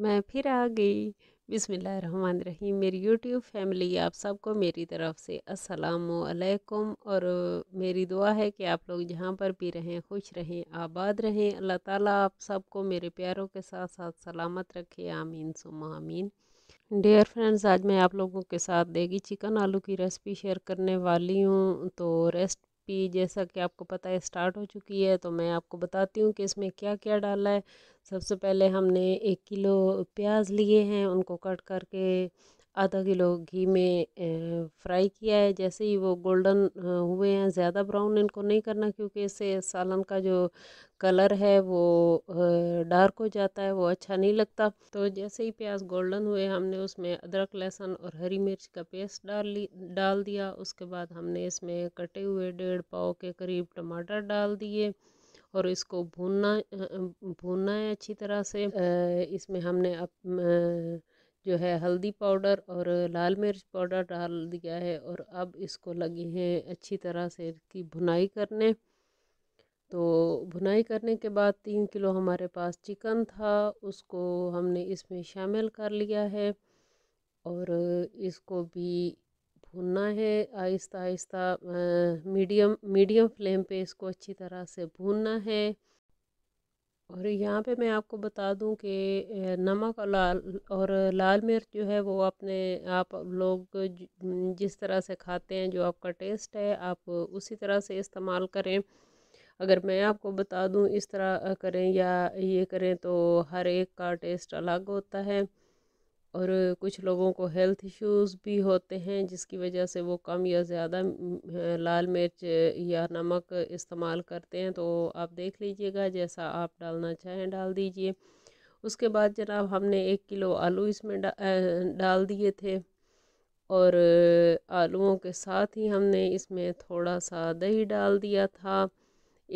मैं फिर आ गई रही मेरी यूट्यूब फैमिली आप सबको मेरी तरफ से असलकुम और मेरी दुआ है कि आप लोग जहाँ पर भी रहें खुश रहें आबाद रहें अल्लाह ताला आप सबको मेरे प्यारों के साथ साथ सलामत रखे आमीन सुम आमीन डियर फ्रेंड्स आज मैं आप लोगों के साथ देगी चिकन आलू की रेसिपी शेयर करने वाली हूँ तो रेस्ट रेसिपी जैसा कि आपको पता है स्टार्ट हो चुकी है तो मैं आपको बताती हूँ कि इसमें क्या क्या डाला है सबसे पहले हमने एक किलो प्याज लिए हैं उनको कट करके आधा किलो घी में फ्राई किया है जैसे ही वो गोल्डन हुए हैं ज़्यादा ब्राउन इनको नहीं करना क्योंकि इससे सालन का जो कलर है वो डार्क हो जाता है वो अच्छा नहीं लगता तो जैसे ही प्याज गोल्डन हुए हमने उसमें अदरक लहसुन और हरी मिर्च का पेस्ट डाल ली डाल दिया उसके बाद हमने इसमें कटे हुए डेढ़ पाव के करीब टमाटर डाल दिए और इसको भूनना भूनना है अच्छी तरह से इसमें हमने अप, जो है हल्दी पाउडर और लाल मिर्च पाउडर डाल दिया है और अब इसको लगे हैं अच्छी तरह से इसकी भुनाई करने तो भुनाई करने के बाद तीन किलो हमारे पास चिकन था उसको हमने इसमें शामिल कर लिया है और इसको भी भूनना है आहिस्ता आहिस्ता मीडियम मीडियम फ्लेम पे इसको अच्छी तरह से भूनना है और यहाँ पे मैं आपको बता दूँ कि नमक और लाल और लाल मिर्च जो है वो अपने आप लोग जिस तरह से खाते हैं जो आपका टेस्ट है आप उसी तरह से इस्तेमाल करें अगर मैं आपको बता दूँ इस तरह करें या ये करें तो हर एक का टेस्ट अलग होता है और कुछ लोगों को हेल्थ इश्यूज़ भी होते हैं जिसकी वजह से वो कम या ज़्यादा लाल मिर्च या नमक इस्तेमाल करते हैं तो आप देख लीजिएगा जैसा आप डालना चाहें डाल दीजिए उसके बाद जनाब हमने एक किलो आलू इसमें डा, डाल दिए थे और आलूओं के साथ ही हमने इसमें थोड़ा सा दही डाल दिया था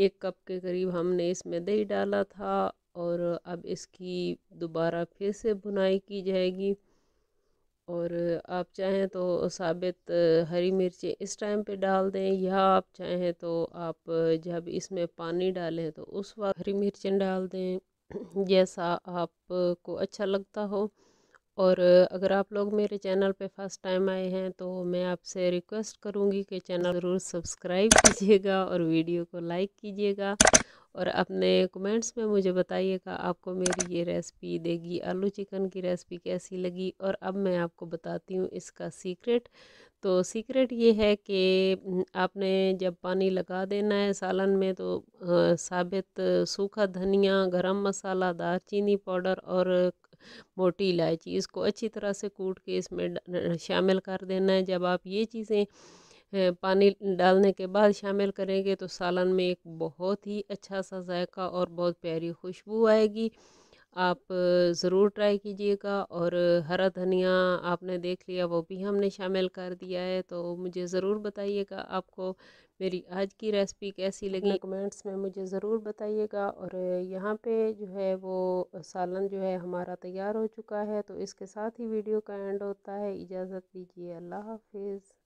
एक कप के करीब हमने इसमें दही डाला था और अब इसकी दोबारा फिर से बुनाई की जाएगी और आप चाहें तो साबित हरी मिर्चें इस टाइम पे डाल दें या आप चाहें तो आप जब इसमें पानी डालें तो उस वक्त हरी मिर्चें डाल दें जैसा आपको अच्छा लगता हो और अगर आप लोग मेरे चैनल पे फर्स्ट टाइम आए हैं तो मैं आपसे रिक्वेस्ट करूँगी कि चैनल ज़रूर सब्सक्राइब कीजिएगा और वीडियो को लाइक कीजिएगा और अपने कमेंट्स में मुझे बताइएगा आपको मेरी ये रेसिपी देगी आलू चिकन की रेसिपी कैसी लगी और अब मैं आपको बताती हूँ इसका सीक्रेट तो सीक्रेट ये है कि आपने जब पानी लगा देना है सालन में तो साबित सूखा धनिया गरम मसाला दार पाउडर और मोटी इलायची इसको अच्छी तरह से कूट के इसमें शामिल कर देना है जब आप ये चीज़ें पानी डालने के बाद शामिल करेंगे तो सालन में एक बहुत ही अच्छा सा जायका और बहुत प्यारी खुशबू आएगी आप ज़रूर ट्राई कीजिएगा और हरा धनिया आपने देख लिया वो भी हमने शामिल कर दिया है तो मुझे ज़रूर बताइएगा आपको मेरी आज की रेसिपी कैसी लगी कमेंट्स में मुझे ज़रूर बताइएगा और यहाँ पे जो है वो सालन जो है हमारा तैयार हो चुका है तो इसके साथ ही वीडियो का एंड होता है इजाज़त दीजिए अल्लाह हाफिज़